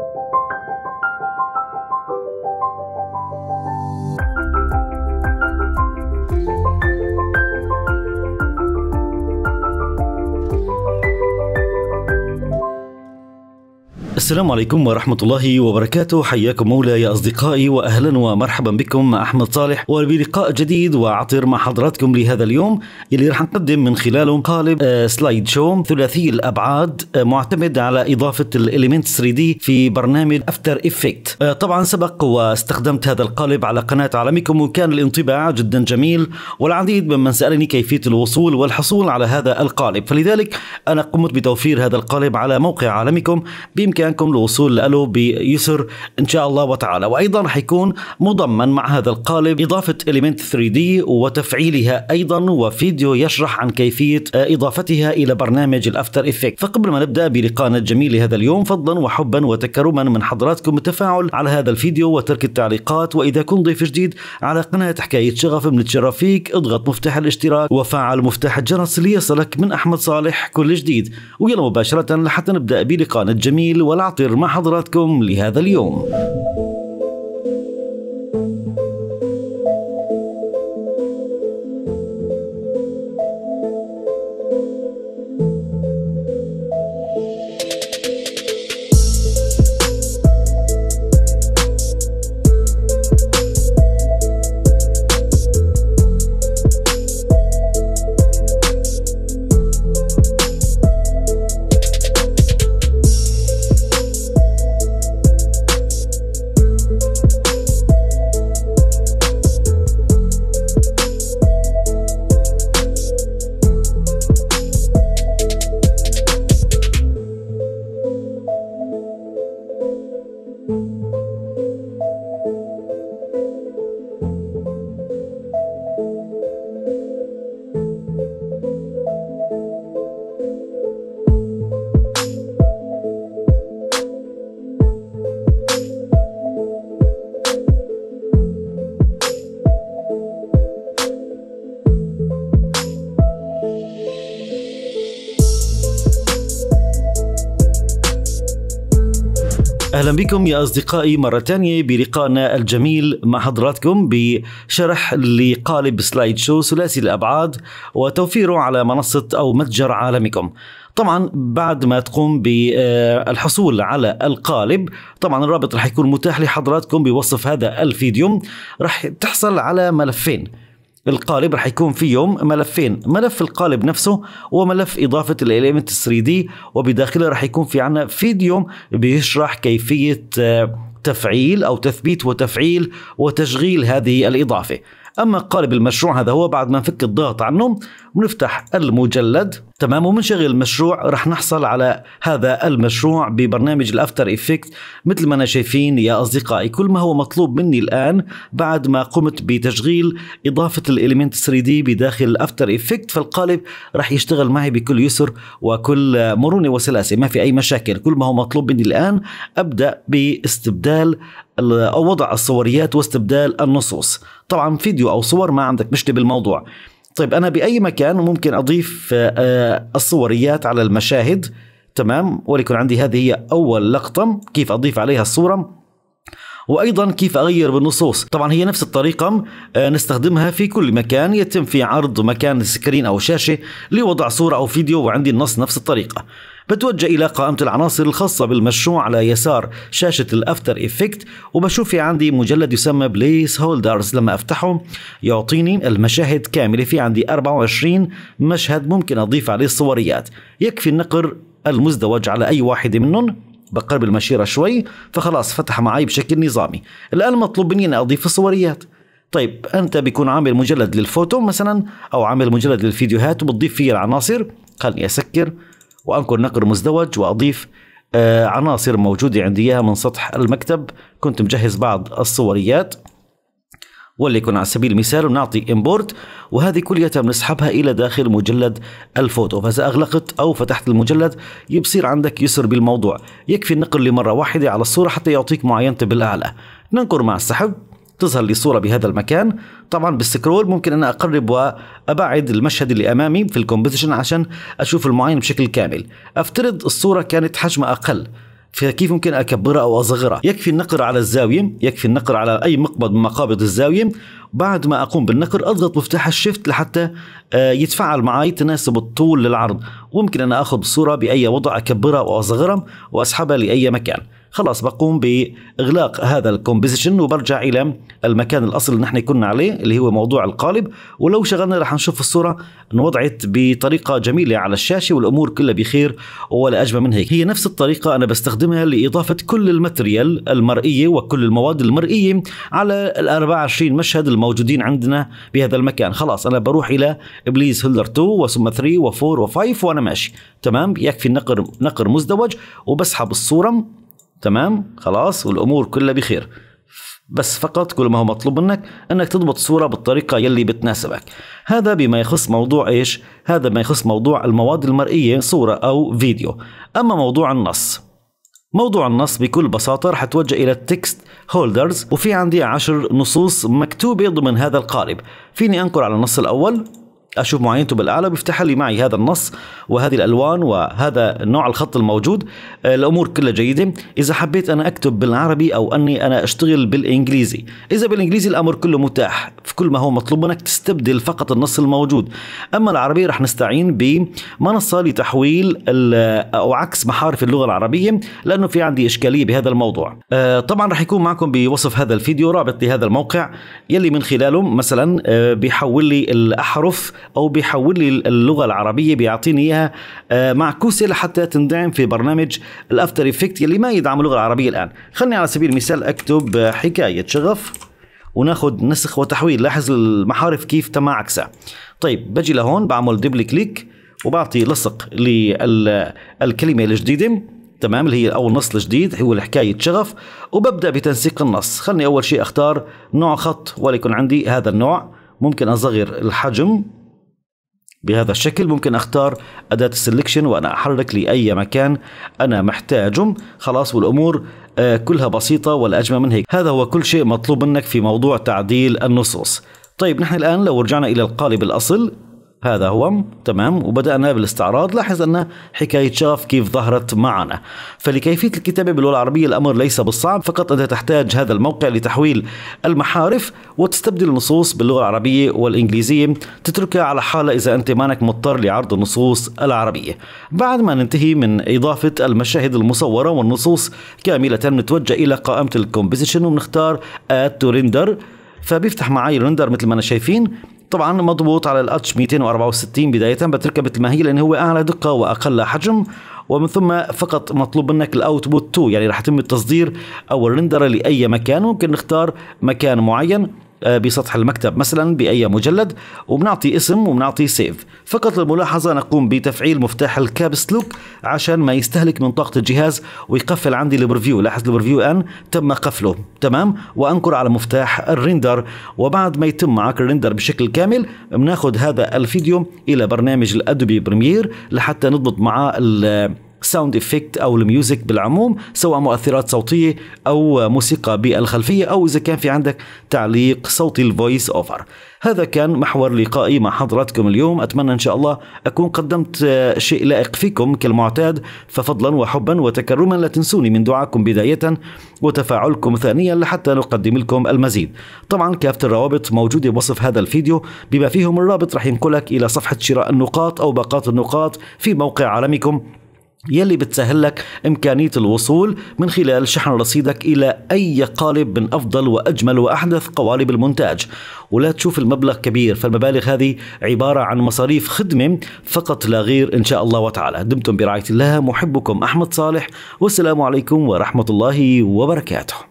Thank you السلام عليكم ورحمة الله وبركاته حياكم مولاي أصدقائي وأهلا ومرحبا بكم أحمد صالح وبلقاء جديد وعطر مع حضراتكم لهذا اليوم اللي راح نقدم من خلاله قالب سلايد شو ثلاثي الأبعاد آه، معتمد على إضافة الإليمنت 3 دي في برنامج أفتر إفكت آه، طبعا سبق واستخدمت هذا القالب على قناة عالمكم وكان الانطباع جدا جميل والعديد ممن سألني كيفية الوصول والحصول على هذا القالب فلذلك أنا قمت بتوفير هذا القالب على موقع عالمكم بإمكانكم لكم الوصول له بيسر ان شاء الله وتعالى وايضا رح يكون مضمن مع هذا القالب اضافه اليمنت 3 دي وتفعيلها ايضا وفيديو يشرح عن كيفيه اضافتها الى برنامج الافتر افكت فقبل ما نبدا بلقائنا الجميل لهذا اليوم فضلا وحبا وتكرما من حضراتكم التفاعل على هذا الفيديو وترك التعليقات واذا كنت ضيف جديد على قناه حكايه شغف بنتشرف فيك اضغط مفتاح الاشتراك وفعل مفتاح الجرس ليصلك من احمد صالح كل جديد ويلا مباشره لحتى نبدا بلقائنا الجميل والعصر أعطر مع حضراتكم لهذا اليوم اهلا بكم يا اصدقائي مره ثانيه بلقائنا الجميل مع حضراتكم بشرح لقالب سلايد شو ثلاثي الابعاد وتوفيره على منصه او متجر عالمكم. طبعا بعد ما تقوم بالحصول على القالب طبعا الرابط رح يكون متاح لحضراتكم بوصف هذا الفيديو رح تحصل على ملفين القالب رح يكون فيهم ملفين ملف القالب نفسه وملف إضافة الإليمنت 3 دي وبداخله رح يكون في عنا فيديو بيشرح كيفية آه، تفعيل أو تثبيت وتفعيل وتشغيل هذه الإضافة أما قالب المشروع هذا هو بعد ما نفك الضغط عنه بنفتح المجلد تمام ومنشغل مشروع رح نحصل على هذا المشروع ببرنامج الافتر افكت مثل ما انا شايفين يا اصدقائي كل ما هو مطلوب مني الان بعد ما قمت بتشغيل اضافه الاليمنت 3 دي بداخل الافتر افكت فالقالب رح يشتغل معي بكل يسر وكل مرونه وسلاسه ما في اي مشاكل كل ما هو مطلوب مني الان ابدا باستبدال او وضع الصوريات واستبدال النصوص طبعا فيديو او صور ما عندك مشكله بالموضوع طيب انا باي مكان ممكن اضيف آه، الصوريات على المشاهد تمام وليكن عندي هذه هي اول لقطه كيف اضيف عليها الصوره وايضا كيف اغير بالنصوص طبعا هي نفس الطريقه آه، نستخدمها في كل مكان يتم في عرض مكان سكرين او شاشه لوضع صوره او فيديو وعندي النص نفس الطريقه بتوجه إلى قائمة العناصر الخاصة بالمشروع على يسار شاشة الأفتر إفكت وبشوف في عندي مجلد يسمى بليس هولدرز لما أفتحه يعطيني المشاهد كاملة في عندي 24 مشهد ممكن أضيف عليه الصوريات يكفي النقر المزدوج على أي واحدة منهم بقرب المشيرة شوي فخلاص فتح معي بشكل نظامي الآن مطلوب مني أن أضيف الصوريات طيب أنت بيكون عامل مجلد للفوتو مثلا أو عامل مجلد للفيديوهات وبتضيف فيه العناصر خلني أسكر وانقر نقر مزدوج وأضيف آه، عناصر موجودة عندي إياها من سطح المكتب كنت مجهز بعض الصوريات واللي يكون على سبيل المثال بنعطي امبورت وهذه كلها بنسحبها الى داخل مجلد الفوتو فاذا اغلقت او فتحت المجلد يبصير عندك يسر بالموضوع يكفي النقر لمره واحده على الصوره حتى يعطيك معينته بالاعلى ننقر مع السحب تظهر لي صورة بهذا المكان طبعا بالسكرول ممكن أنا أقرب وأبعد المشهد اللي أمامي في الكومبوزيشن عشان أشوف المعين بشكل كامل أفترض الصورة كانت حجمها أقل فكيف ممكن اكبرها او اصغرها؟ يكفي النقر على الزاويه، يكفي النقر على اي مقبض من مقابض الزاويه، بعد ما اقوم بالنقر اضغط مفتاح الشيفت لحتى آه، يتفعل معي تناسب الطول للعرض، وممكن انا اخذ الصوره باي وضع اكبرها واصغرها واسحبها لاي مكان. خلاص بقوم باغلاق هذا الكومبوزيشن وبرجع الى المكان الاصل اللي نحن كنا عليه اللي هو موضوع القالب ولو شغلنا رح نشوف الصوره انوضعت بطريقه جميله على الشاشه والامور كلها بخير ولا اجمل من هيك هي نفس الطريقه انا بستخدمها لاضافه كل الماتريال المرئيه وكل المواد المرئيه على ال 24 مشهد الموجودين عندنا بهذا المكان خلاص انا بروح الى بليز هيلر 2 وثم 3 و4 و5 وانا ماشي تمام يكفي النقر نقر مزدوج وبسحب الصوره تمام خلاص والامور كلها بخير بس فقط كل ما هو مطلوب منك انك تضبط صوره بالطريقه يلي بتناسبك هذا بما يخص موضوع ايش هذا ما يخص موضوع المواد المرئيه صوره او فيديو اما موضوع النص موضوع النص بكل بساطة رح توجه إلى التكست هولدرز وفي عندي عشر نصوص مكتوبة ضمن هذا القالب فيني أنقر على النص الأول اشوف معينته بالاعلى بيفتح لي معي هذا النص وهذه الالوان وهذا نوع الخط الموجود آه، الامور كلها جيده اذا حبيت انا اكتب بالعربي او اني انا اشتغل بالانجليزي اذا بالانجليزي الامر كله متاح في كل ما هو مطلوب منك تستبدل فقط النص الموجود اما العربي رح نستعين بمنصه لتحويل آه، او عكس محارف اللغه العربيه لانه في عندي اشكاليه بهذا الموضوع آه، طبعا رح يكون معكم بوصف هذا الفيديو رابط لهذا الموقع يلي من خلاله مثلا بيحول لي الاحرف او بيحول لي اللغه العربيه بيعطيني اياها آه، معكوسه لحتى تندعم في برنامج الافتر افكت يلي ما يدعم اللغه العربيه الان خلني على سبيل المثال اكتب حكايه شغف وناخذ نسخ وتحويل لاحظ المحارف كيف تم عكسها طيب بجي لهون بعمل دبل كليك وبعطي لصق للكلمه الجديده تمام اللي هي اول نص الجديد هو حكايه شغف وببدا بتنسيق النص خلني اول شيء اختار نوع خط وليكن عندي هذا النوع ممكن اصغر الحجم بهذا الشكل ممكن اختار أداة السلكشن وأنا أحرك لأي مكان أنا محتاجه خلاص والأمور آه، كلها بسيطة والأجمل من هيك هذا هو كل شيء مطلوب منك في موضوع تعديل النصوص طيب نحن الآن لو رجعنا إلى القالب الأصل هذا هو تمام وبدأنا بالاستعراض لاحظ أن حكاية شاف كيف ظهرت معنا فلكيفية الكتابة باللغة العربية الأمر ليس بالصعب فقط أنت تحتاج هذا الموقع لتحويل المحارف وتستبدل النصوص باللغة العربية والإنجليزية تتركها على حالة إذا أنت مانك مضطر لعرض النصوص العربية بعد ما ننتهي من إضافة المشاهد المصورة والنصوص كاملة نتوجه إلى قائمة الكومبوزيشن وبنختار add to render فبيفتح معي رندر مثل ما انا شايفين طبعا مضبوط على الاتش 264 بدايه بتركب مثل ما هي لانه هو اعلى دقه واقل حجم ومن ثم فقط مطلوب منك الاوتبوت 2 يعني رح يتم التصدير او الرندر لاي مكان ممكن نختار مكان معين آه، بسطح المكتب مثلا باي مجلد وبنعطي اسم وبنعطي سيف فقط للملاحظه نقوم بتفعيل مفتاح الكابس لوك عشان ما يستهلك من طاقه الجهاز ويقفل عندي البرفيو لاحظ البرفيو الان تم قفله تمام وانقر على مفتاح الريندر وبعد ما يتم معك الريندر بشكل كامل بناخذ هذا الفيديو الى برنامج الادوبي بريمير لحتى نضبط معاه ساوند افكت او الميوزك بالعموم سواء مؤثرات صوتيه او موسيقى بالخلفيه او اذا كان في عندك تعليق صوتي الفويس اوفر هذا كان محور لقائي مع حضراتكم اليوم أتمنى إن شاء الله أكون قدمت آه، شيء لائق فيكم كالمعتاد ففضلا وحبا وتكرما لا تنسوني من دعائكم بداية وتفاعلكم ثانيا لحتى نقدم لكم المزيد طبعا كافة الروابط موجودة بوصف هذا الفيديو بما فيهم الرابط رح ينقلك إلى صفحة شراء النقاط أو باقات النقاط في موقع عالمكم يلي بتسهل لك إمكانية الوصول من خلال شحن رصيدك إلى أي قالب من أفضل وأجمل وأحدث قوالب المونتاج ولا تشوف المبلغ كبير فالمبالغ هذه عبارة عن مصاريف خدمة فقط لا غير إن شاء الله وتعالى دمتم برعاية الله محبكم أحمد صالح والسلام عليكم ورحمة الله وبركاته